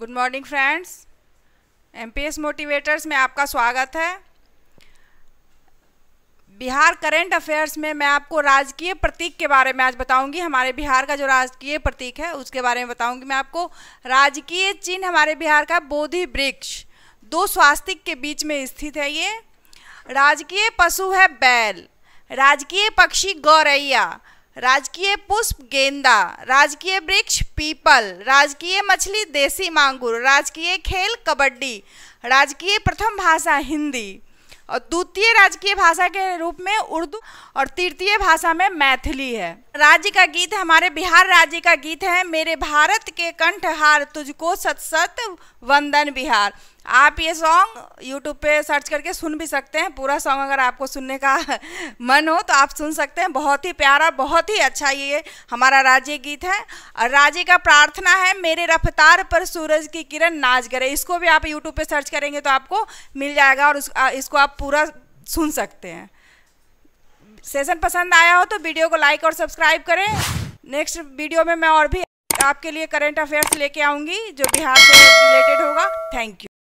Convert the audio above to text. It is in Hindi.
good morning friends MPS motivators में आपका स्वागत है बिहार करंट अफेयर्स में मैं आपको राजकीय प्रतीक के बारे में आज बताऊंगी हमारे बिहार का जो राजकीय प्रतीक है उसके बारे में बताऊंगी मैं आपको राजकीय चिन्ह हमारे बिहार का बोधि वृक्ष दो स्वास्तिक के बीच में स्थित है ये राजकीय पशु है बैल राजकीय पक्षी गौरैया राजकीय पुष्प गेंदा राजकीय वृक्ष पीपल राजकीय मछली देसी मांगुर राजकीय खेल कबड्डी राजकीय प्रथम भाषा हिंदी और द्वितीय राजकीय भाषा के रूप में उर्दू और तृतीय भाषा में मैथिली है राज्य का गीत हमारे बिहार राज्य का गीत है मेरे भारत के कंठहार तुझको सत सत वंदन बिहार आप ये सॉन्ग यूट्यूब पे सर्च करके सुन भी सकते हैं पूरा सॉन्ग अगर आपको सुनने का मन हो तो आप सुन सकते हैं बहुत ही प्यारा बहुत ही अच्छा ये हमारा राज्य गीत है और राज्य का प्रार्थना है मेरे रफ्तार पर सूरज की किरण नाच करे इसको भी आप यूट्यूब पे सर्च करेंगे तो आपको मिल जाएगा और इसको आप पूरा सुन सकते हैं सेशन पसंद आया हो तो वीडियो को लाइक और सब्सक्राइब करें नेक्स्ट वीडियो में मैं और भी आपके लिए करंट अफेयर्स लेके आऊंगी जो बिहार से रिलेटेड होगा थैंक यू